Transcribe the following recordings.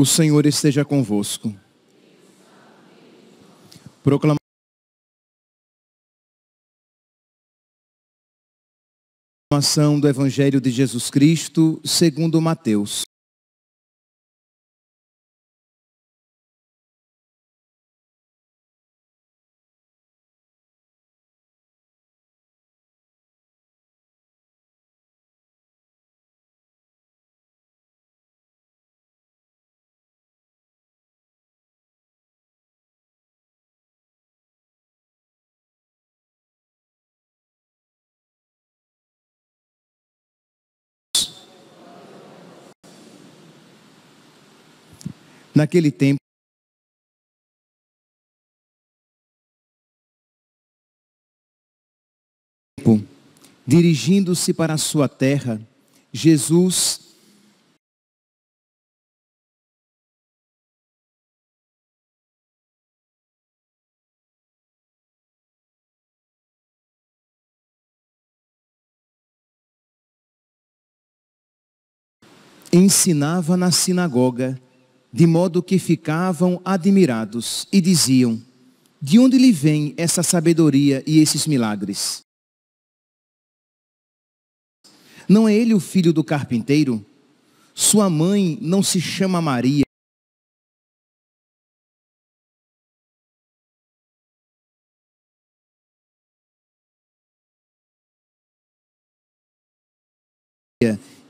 O Senhor esteja convosco. Proclama Proclamação do Evangelho de Jesus Cristo, segundo Mateus. naquele tempo. Dirigindo-se para a sua terra, Jesus ensinava na sinagoga de modo que ficavam admirados e diziam: De onde lhe vem essa sabedoria e esses milagres? Não é ele o filho do carpinteiro? Sua mãe não se chama Maria?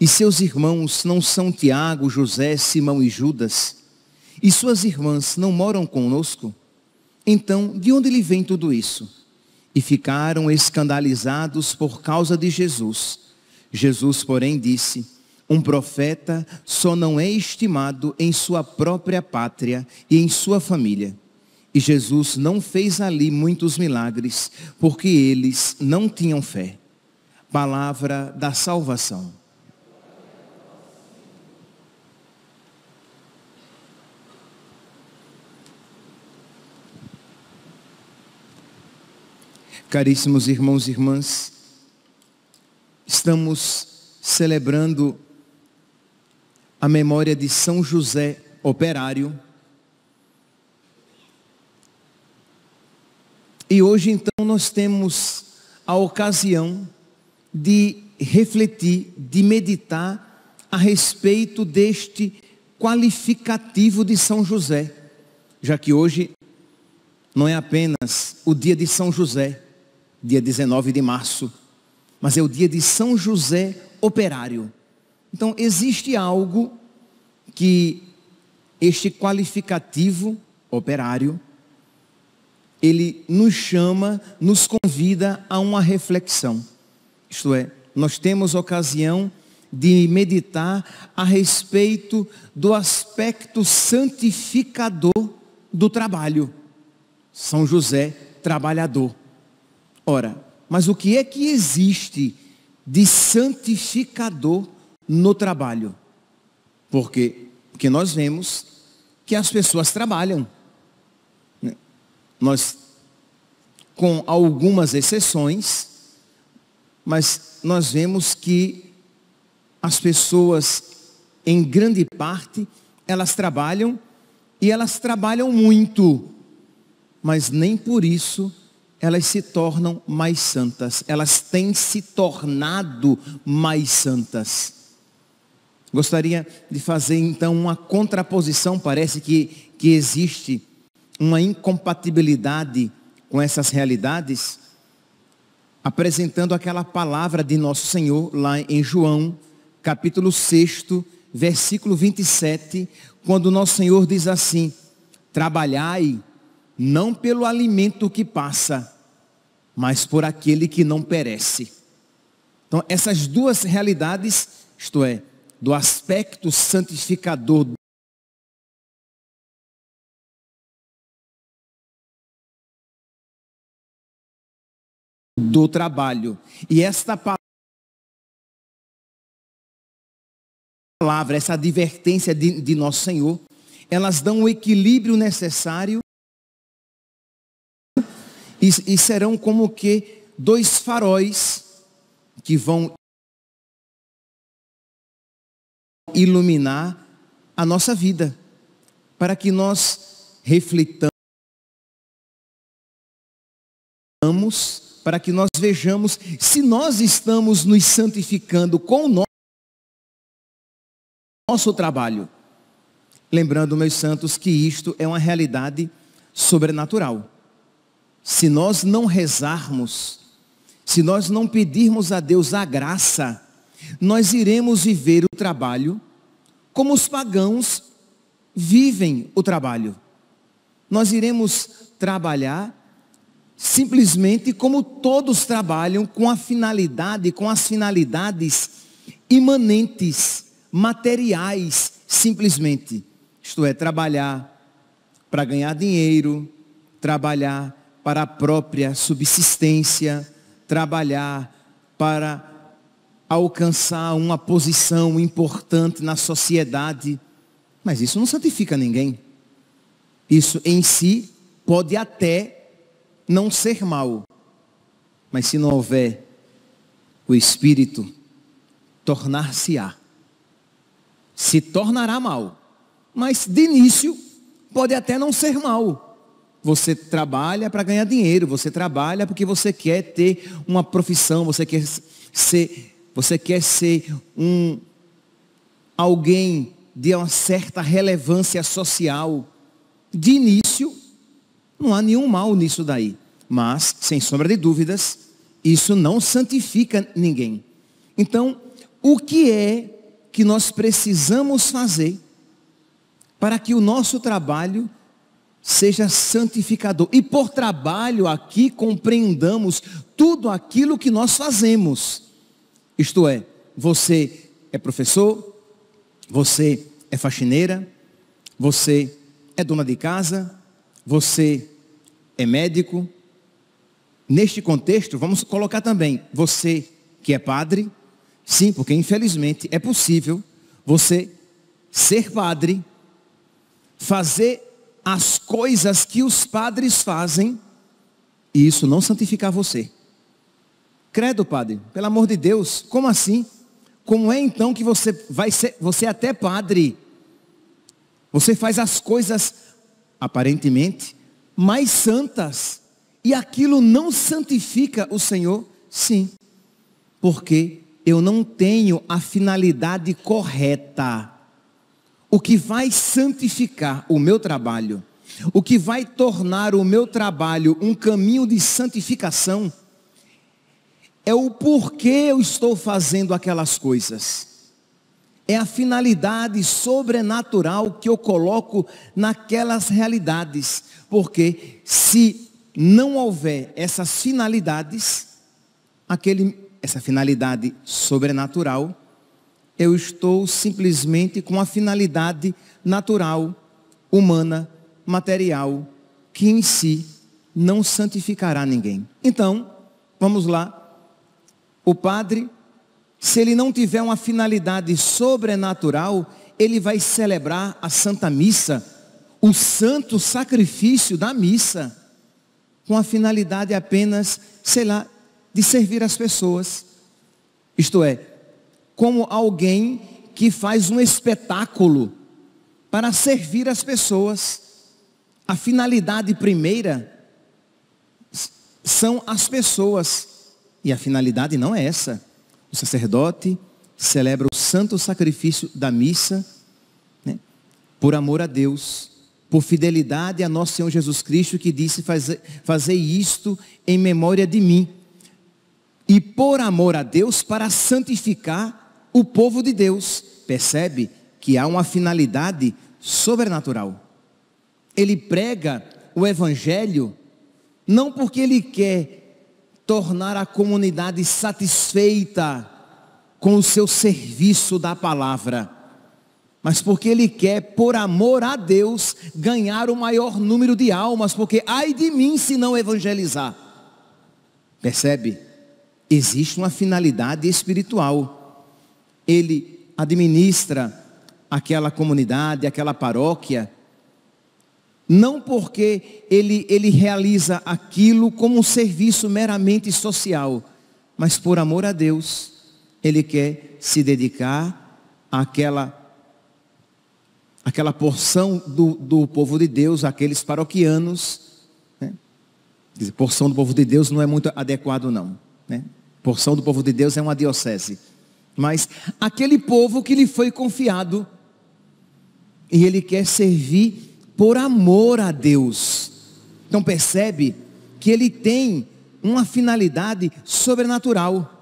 E seus irmãos não são Tiago, José, Simão e Judas? e suas irmãs não moram conosco? Então, de onde lhe vem tudo isso? E ficaram escandalizados por causa de Jesus. Jesus, porém, disse: Um profeta só não é estimado em sua própria pátria e em sua família. E Jesus não fez ali muitos milagres, porque eles não tinham fé. Palavra da salvação. Caríssimos irmãos e irmãs, estamos celebrando a memória de São José Operário. E hoje então nós temos a ocasião de refletir, de meditar a respeito deste qualificativo de São José, já que hoje não é apenas o dia de São José, dia 19 de março, mas é o dia de São José Operário. Então, existe algo que este qualificativo operário, ele nos chama, nos convida a uma reflexão. Isto é, nós temos ocasião de meditar a respeito do aspecto santificador do trabalho. São José, trabalhador. Ora, mas o que é que existe de santificador no trabalho? Porque, porque nós vemos que as pessoas trabalham. Né? Nós, com algumas exceções, mas nós vemos que as pessoas, em grande parte, elas trabalham e elas trabalham muito, mas nem por isso elas se tornam mais santas. Elas têm se tornado mais santas. Gostaria de fazer então uma contraposição, parece que, que existe uma incompatibilidade com essas realidades, apresentando aquela palavra de nosso Senhor lá em João, capítulo 6, versículo 27, quando nosso Senhor diz assim: Trabalhai não pelo alimento que passa, mas por aquele que não perece. Então, essas duas realidades, isto é, do aspecto santificador do trabalho. E esta palavra, essa advertência de, de nosso Senhor, elas dão o equilíbrio necessário e, e serão como que dois faróis que vão iluminar a nossa vida, para que nós reflitamos para que nós vejamos se nós estamos nos santificando com o nosso trabalho. Lembrando, meus santos, que isto é uma realidade sobrenatural se nós não rezarmos, se nós não pedirmos a Deus a graça, nós iremos viver o trabalho como os pagãos vivem o trabalho. Nós iremos trabalhar simplesmente como todos trabalham com a finalidade, com as finalidades imanentes, materiais, simplesmente. Isto é, trabalhar para ganhar dinheiro, trabalhar para a própria subsistência, trabalhar para alcançar uma posição importante na sociedade. Mas isso não santifica ninguém. Isso em si pode até não ser mal. Mas se não houver o Espírito, tornar-se-á. Se tornará mal. Mas de início pode até não ser mal. Você trabalha para ganhar dinheiro, você trabalha porque você quer ter uma profissão, você quer ser, você quer ser um alguém de uma certa relevância social. De início, não há nenhum mal nisso daí, mas sem sombra de dúvidas, isso não santifica ninguém. Então, o que é que nós precisamos fazer para que o nosso trabalho seja santificador. E por trabalho aqui compreendamos tudo aquilo que nós fazemos. Isto é, você é professor, você é faxineira, você é dona de casa, você é médico. Neste contexto, vamos colocar também você que é padre. Sim, porque infelizmente é possível você ser padre, fazer as coisas que os padres fazem e isso não santificar você. Credo, padre, pelo amor de Deus, como assim? Como é então que você vai ser, você é até padre? Você faz as coisas aparentemente mais santas e aquilo não santifica o Senhor? Sim. Porque eu não tenho a finalidade correta o que vai santificar o meu trabalho, o que vai tornar o meu trabalho um caminho de santificação, é o porquê eu estou fazendo aquelas coisas. É a finalidade sobrenatural que eu coloco naquelas realidades. Porque se não houver essas finalidades, aquele, essa finalidade sobrenatural, eu estou simplesmente com a finalidade natural, humana, material, que em si não santificará ninguém. Então, vamos lá. O padre, se ele não tiver uma finalidade sobrenatural, ele vai celebrar a Santa Missa, o santo sacrifício da missa, com a finalidade apenas, sei lá, de servir as pessoas. Isto é, como alguém que faz um espetáculo para servir as pessoas. A finalidade primeira são as pessoas. E a finalidade não é essa. O sacerdote celebra o santo sacrifício da missa né, por amor a Deus, por fidelidade a nosso Senhor Jesus Cristo que disse fazer, fazer isto em memória de mim. E por amor a Deus para santificar o povo de Deus percebe que há uma finalidade sobrenatural. Ele prega o evangelho não porque ele quer tornar a comunidade satisfeita com o seu serviço da palavra, mas porque ele quer, por amor a Deus, ganhar o maior número de almas, porque ai de mim se não evangelizar. Percebe? Existe uma finalidade espiritual ele administra aquela comunidade, aquela paróquia, não porque ele, ele realiza aquilo como um serviço meramente social, mas por amor a Deus, ele quer se dedicar àquela, àquela porção do, do povo de Deus, aqueles paroquianos. Né? porção do povo de Deus não é muito adequado não. Né? Porção do povo de Deus é uma diocese mas aquele povo que lhe foi confiado. E ele quer servir por amor a Deus. Então percebe que ele tem uma finalidade sobrenatural.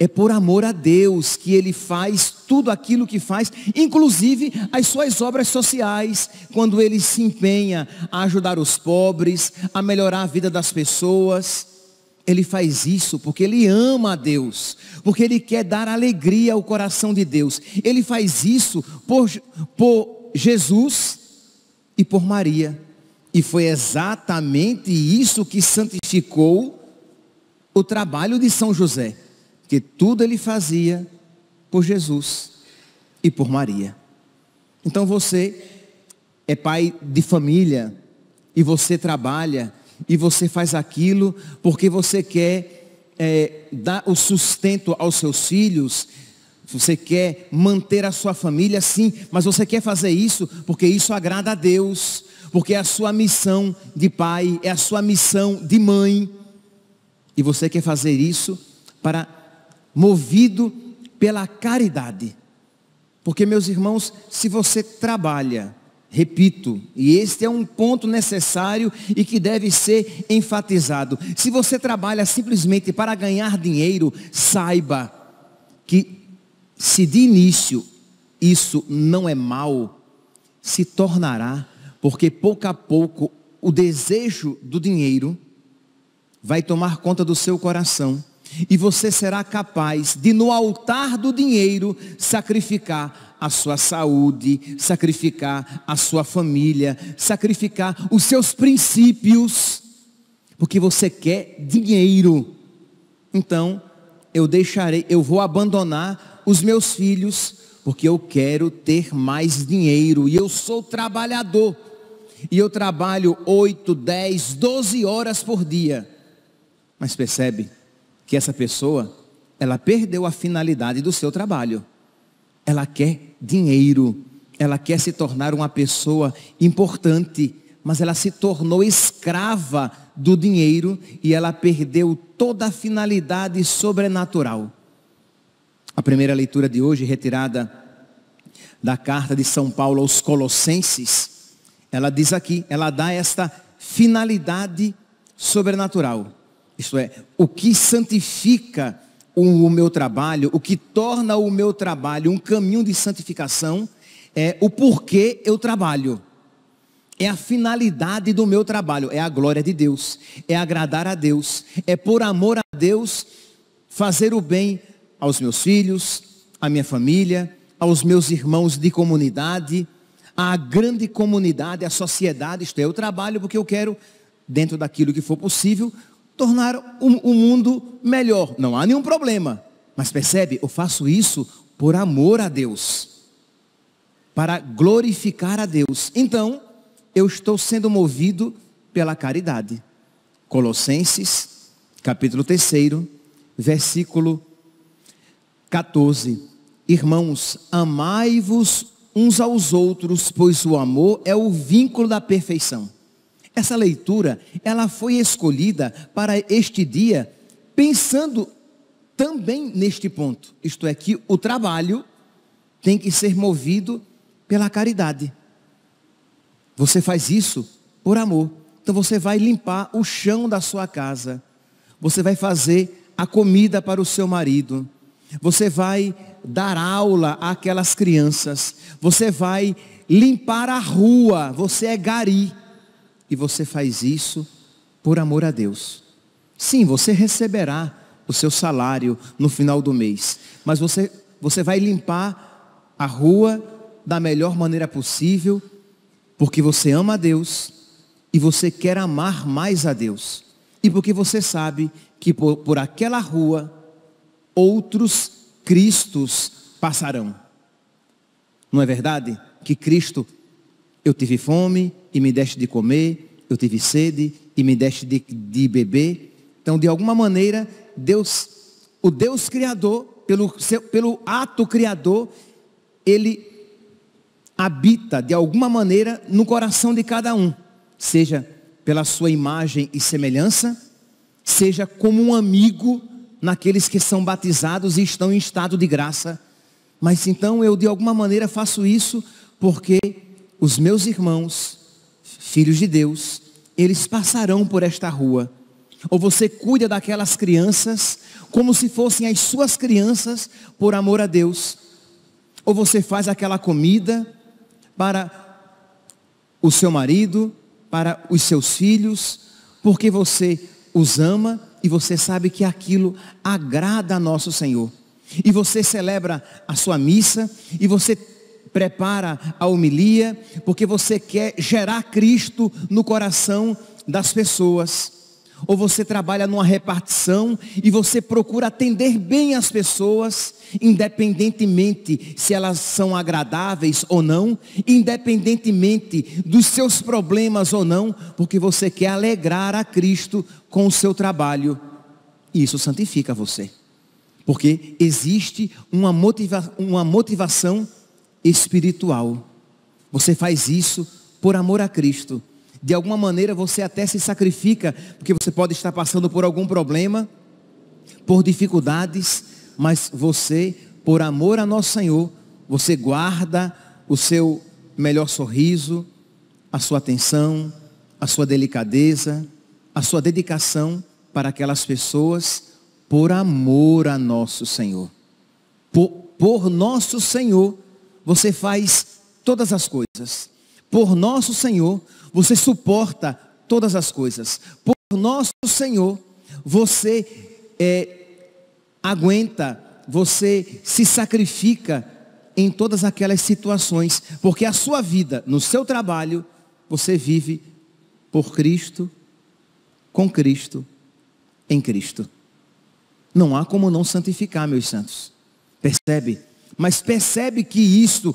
É por amor a Deus que ele faz tudo aquilo que faz, inclusive as suas obras sociais, quando ele se empenha a ajudar os pobres, a melhorar a vida das pessoas. Ele faz isso porque ele ama a Deus, porque ele quer dar alegria ao coração de Deus. Ele faz isso por, por Jesus e por Maria. E foi exatamente isso que santificou o trabalho de São José, que tudo ele fazia por Jesus e por Maria. Então você é pai de família e você trabalha e você faz aquilo porque você quer é, dar o sustento aos seus filhos, você quer manter a sua família, sim, mas você quer fazer isso porque isso agrada a Deus, porque é a sua missão de pai, é a sua missão de mãe, e você quer fazer isso para movido pela caridade. Porque meus irmãos, se você trabalha Repito, e este é um ponto necessário e que deve ser enfatizado. Se você trabalha simplesmente para ganhar dinheiro, saiba que se de início isso não é mal, se tornará, porque pouco a pouco o desejo do dinheiro vai tomar conta do seu coração e você será capaz de, no altar do dinheiro, sacrificar a sua saúde, sacrificar a sua família, sacrificar os seus princípios, porque você quer dinheiro. Então, eu deixarei, eu vou abandonar os meus filhos, porque eu quero ter mais dinheiro. E eu sou trabalhador. E eu trabalho 8, 10, 12 horas por dia. Mas percebe? que essa pessoa, ela perdeu a finalidade do seu trabalho. Ela quer dinheiro, ela quer se tornar uma pessoa importante, mas ela se tornou escrava do dinheiro e ela perdeu toda a finalidade sobrenatural. A primeira leitura de hoje, retirada da carta de São Paulo aos Colossenses, ela diz aqui, ela dá esta finalidade sobrenatural. Isto é, o que santifica o meu trabalho, o que torna o meu trabalho um caminho de santificação, é o porquê eu trabalho. É a finalidade do meu trabalho, é a glória de Deus, é agradar a Deus, é por amor a Deus fazer o bem aos meus filhos, à minha família, aos meus irmãos de comunidade, à grande comunidade, à sociedade, isto é, eu trabalho porque eu quero, dentro daquilo que for possível, tornar o, o mundo melhor. Não há nenhum problema. Mas percebe, eu faço isso por amor a Deus. Para glorificar a Deus. Então, eu estou sendo movido pela caridade. Colossenses, capítulo 3, versículo 14. Irmãos, amai-vos uns aos outros, pois o amor é o vínculo da perfeição. Essa leitura, ela foi escolhida para este dia, pensando também neste ponto. Isto é que o trabalho tem que ser movido pela caridade. Você faz isso por amor. Então você vai limpar o chão da sua casa. Você vai fazer a comida para o seu marido. Você vai dar aula àquelas crianças. Você vai limpar a rua. Você é gari e você faz isso por amor a Deus. Sim, você receberá o seu salário no final do mês, mas você, você vai limpar a rua da melhor maneira possível, porque você ama a Deus e você quer amar mais a Deus. E porque você sabe que por, por aquela rua outros Cristos passarão. Não é verdade? Que Cristo, eu tive fome, e me deste de comer, eu tive sede e me deste de, de beber. Então, de alguma maneira, Deus, o Deus Criador, pelo, seu, pelo ato Criador, ele habita, de alguma maneira, no coração de cada um, seja pela sua imagem e semelhança, seja como um amigo naqueles que são batizados e estão em estado de graça. Mas então eu de alguma maneira faço isso porque os meus irmãos filhos de Deus, eles passarão por esta rua. Ou você cuida daquelas crianças como se fossem as suas crianças por amor a Deus. Ou você faz aquela comida para o seu marido, para os seus filhos, porque você os ama e você sabe que aquilo agrada a nosso Senhor. E você celebra a sua missa e você prepara a homilia, porque você quer gerar Cristo no coração das pessoas. Ou você trabalha numa repartição e você procura atender bem as pessoas, independentemente se elas são agradáveis ou não, independentemente dos seus problemas ou não, porque você quer alegrar a Cristo com o seu trabalho. E isso santifica você. Porque existe uma, motiva uma motivação espiritual. Você faz isso por amor a Cristo. De alguma maneira você até se sacrifica, porque você pode estar passando por algum problema, por dificuldades, mas você, por amor a nosso Senhor, você guarda o seu melhor sorriso, a sua atenção, a sua delicadeza, a sua dedicação para aquelas pessoas, por amor a nosso Senhor. Por, por nosso Senhor, você faz todas as coisas. Por nosso Senhor, você suporta todas as coisas. Por nosso Senhor, você é, aguenta, você se sacrifica em todas aquelas situações, porque a sua vida, no seu trabalho, você vive por Cristo, com Cristo, em Cristo. Não há como não santificar, meus santos. Percebe? Mas percebe que isto,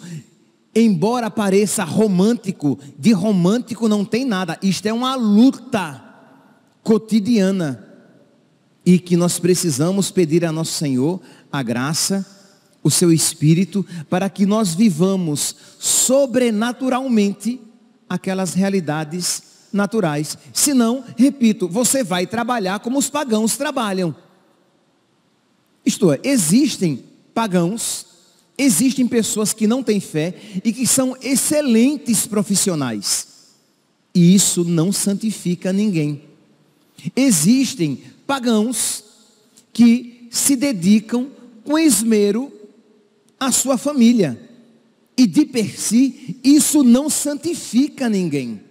embora pareça romântico, de romântico não tem nada. Isto é uma luta cotidiana e que nós precisamos pedir a nosso Senhor a graça, o seu espírito, para que nós vivamos sobrenaturalmente aquelas realidades naturais. Senão, repito, você vai trabalhar como os pagãos trabalham. Isto é, existem pagãos Existem pessoas que não têm fé e que são excelentes profissionais. E isso não santifica ninguém. Existem pagãos que se dedicam com esmero à sua família. E de per si, isso não santifica ninguém.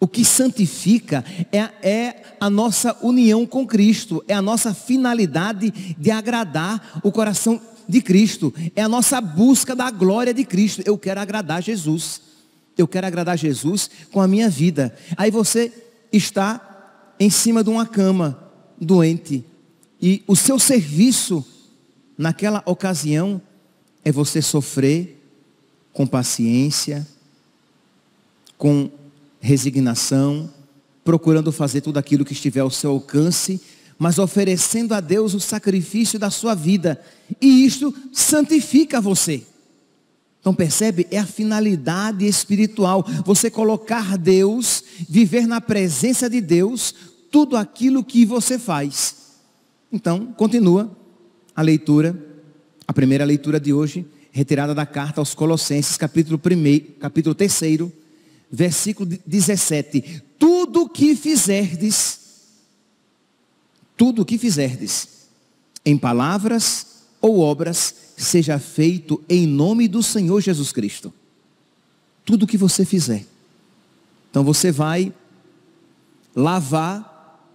O que santifica é, é, a nossa união com Cristo, é a nossa finalidade de agradar o coração de Cristo, é a nossa busca da glória de Cristo. Eu quero agradar Jesus. Eu quero agradar Jesus com a minha vida. Aí você está em cima de uma cama, doente, e o seu serviço naquela ocasião é você sofrer com paciência, com resignação, procurando fazer tudo aquilo que estiver ao seu alcance mas oferecendo a Deus o sacrifício da sua vida. E isto santifica você. Então percebe? É a finalidade espiritual. Você colocar Deus, viver na presença de Deus, tudo aquilo que você faz. Então, continua a leitura, a primeira leitura de hoje, retirada da carta aos Colossenses, capítulo 1, capítulo 3, versículo 17. Tudo o que fizerdes, tudo o que fizerdes, em palavras ou obras, seja feito em nome do Senhor Jesus Cristo. Tudo o que você fizer. Então você vai lavar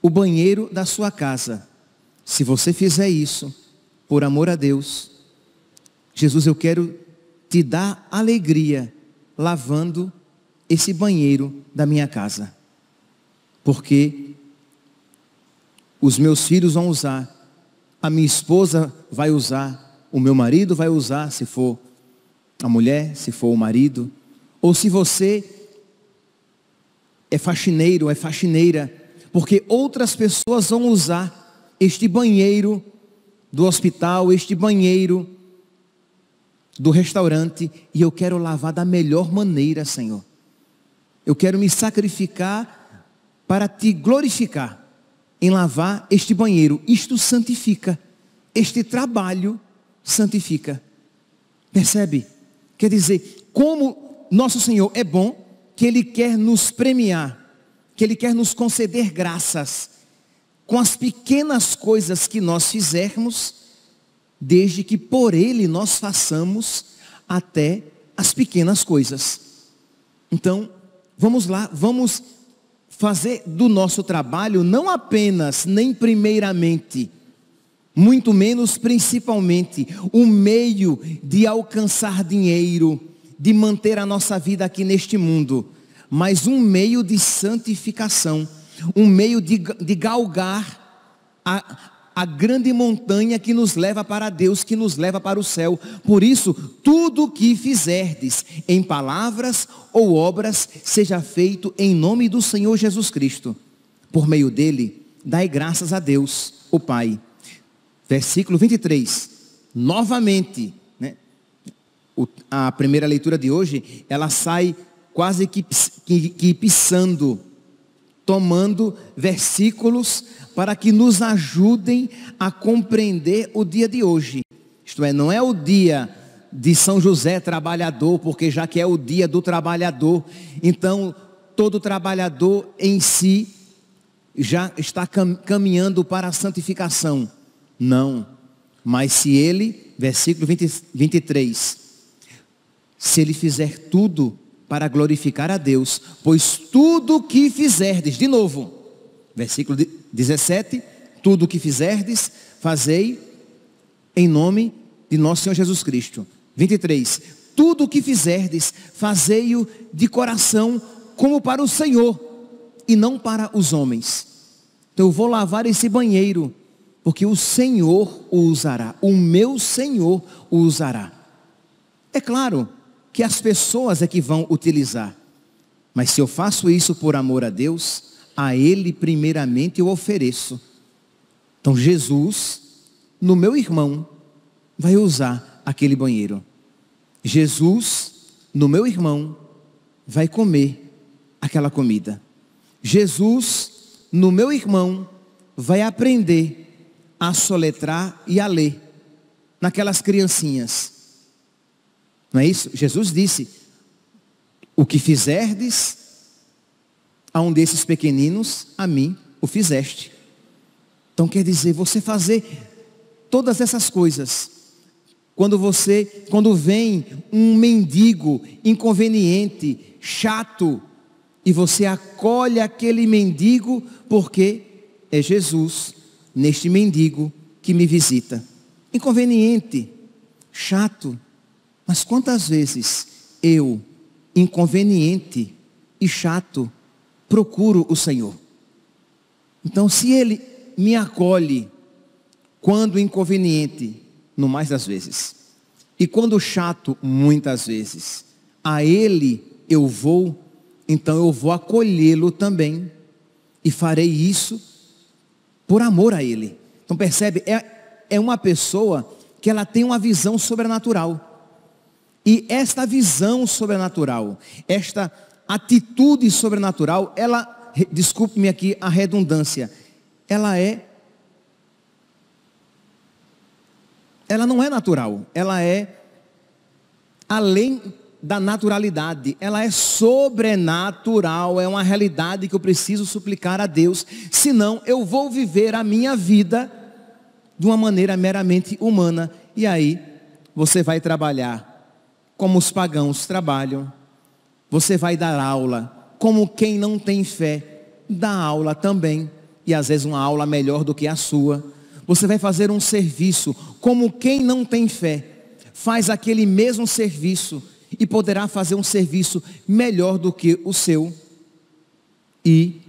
o banheiro da sua casa. Se você fizer isso, por amor a Deus, Jesus, eu quero te dar alegria lavando esse banheiro da minha casa. Porque os meus filhos vão usar. A minha esposa vai usar. O meu marido vai usar, se for a mulher, se for o marido. Ou se você é faxineiro, é faxineira. Porque outras pessoas vão usar este banheiro do hospital, este banheiro do restaurante. E eu quero lavar da melhor maneira, Senhor. Eu quero me sacrificar para te glorificar em lavar este banheiro. Isto santifica. Este trabalho santifica. Percebe? Quer dizer, como nosso Senhor é bom, que Ele quer nos premiar, que Ele quer nos conceder graças com as pequenas coisas que nós fizermos, desde que por Ele nós façamos até as pequenas coisas. Então, vamos lá, vamos fazer do nosso trabalho não apenas, nem primeiramente, muito menos principalmente, um meio de alcançar dinheiro, de manter a nossa vida aqui neste mundo, mas um meio de santificação, um meio de, de galgar a, a grande montanha que nos leva para Deus, que nos leva para o céu. Por isso, tudo o que fizerdes, em palavras ou obras, seja feito em nome do Senhor Jesus Cristo. Por meio dele, dai graças a Deus, o Pai. Versículo 23. Novamente, né? a primeira leitura de hoje, ela sai quase que, que, que pisando, tomando versículos para que nos ajudem a compreender o dia de hoje. Isto é, não é o dia de São José trabalhador, porque já que é o dia do trabalhador, então todo trabalhador em si já está caminhando para a santificação. Não. Mas se ele, versículo 20, 23, se ele fizer tudo para glorificar a Deus, pois tudo que fizerdes, de novo, versículo 17, tudo o que fizerdes, fazei em nome de nosso Senhor Jesus Cristo. 23, tudo o que fizerdes, fazei-o de coração como para o Senhor e não para os homens. Então eu vou lavar esse banheiro, porque o Senhor o usará, o meu Senhor o usará. É claro que as pessoas é que vão utilizar, mas se eu faço isso por amor a Deus, a Ele primeiramente eu ofereço. Então Jesus, no meu irmão, vai usar aquele banheiro. Jesus, no meu irmão, vai comer aquela comida. Jesus, no meu irmão, vai aprender a soletrar e a ler naquelas criancinhas. Não é isso? Jesus disse: O que fizerdes a um desses pequeninos, a mim o fizeste. Então quer dizer, você fazer todas essas coisas. Quando você, quando vem um mendigo inconveniente, chato, e você acolhe aquele mendigo, porque é Jesus neste mendigo que me visita. Inconveniente, chato, mas quantas vezes eu, inconveniente e chato, procuro o Senhor. Então, se Ele me acolhe quando inconveniente, no mais das vezes, e quando chato, muitas vezes, a Ele eu vou, então eu vou acolhê-lo também, e farei isso por amor a Ele. Então, percebe, é, é uma pessoa que ela tem uma visão sobrenatural. E esta visão sobrenatural, esta atitude sobrenatural, ela, desculpe-me aqui a redundância, ela é. Ela não é natural, ela é além da naturalidade, ela é sobrenatural, é uma realidade que eu preciso suplicar a Deus, senão eu vou viver a minha vida de uma maneira meramente humana, e aí você vai trabalhar como os pagãos trabalham, você vai dar aula, como quem não tem fé, dá aula também, e às vezes uma aula melhor do que a sua. Você vai fazer um serviço, como quem não tem fé, faz aquele mesmo serviço e poderá fazer um serviço melhor do que o seu. E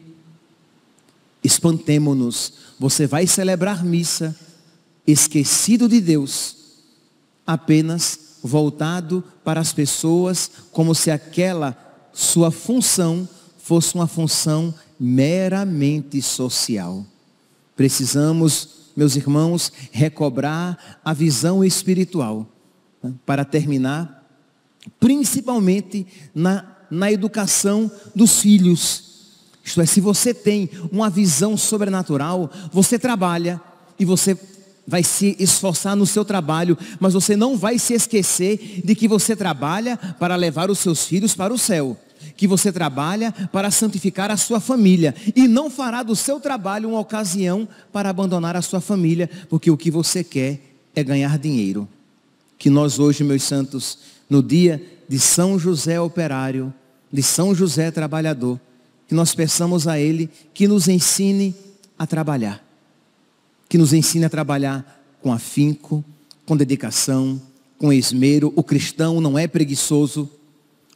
espantemo-nos, você vai celebrar missa, esquecido de Deus, apenas voltado para as pessoas como se aquela sua função fosse uma função meramente social. Precisamos, meus irmãos, recobrar a visão espiritual né? para terminar, principalmente na, na educação dos filhos. Isto é, se você tem uma visão sobrenatural, você trabalha e você vai se esforçar no seu trabalho, mas você não vai se esquecer de que você trabalha para levar os seus filhos para o céu, que você trabalha para santificar a sua família e não fará do seu trabalho uma ocasião para abandonar a sua família, porque o que você quer é ganhar dinheiro. Que nós hoje, meus santos, no dia de São José operário, de São José trabalhador, que nós peçamos a ele que nos ensine a trabalhar que nos ensine a trabalhar com afinco, com dedicação, com esmero. O cristão não é preguiçoso.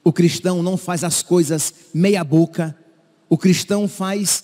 O cristão não faz as coisas meia boca. O cristão faz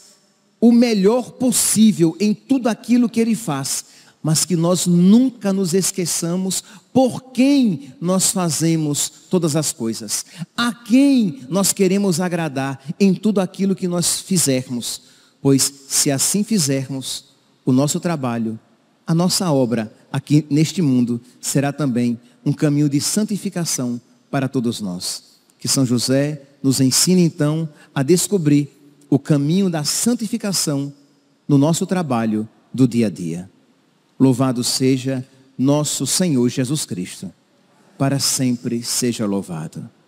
o melhor possível em tudo aquilo que ele faz, mas que nós nunca nos esqueçamos por quem nós fazemos todas as coisas, a quem nós queremos agradar em tudo aquilo que nós fizermos, pois se assim fizermos, o nosso trabalho, a nossa obra aqui neste mundo será também um caminho de santificação para todos nós. Que São José nos ensine então a descobrir o caminho da santificação no nosso trabalho do dia a dia. Louvado seja nosso Senhor Jesus Cristo. Para sempre seja louvado.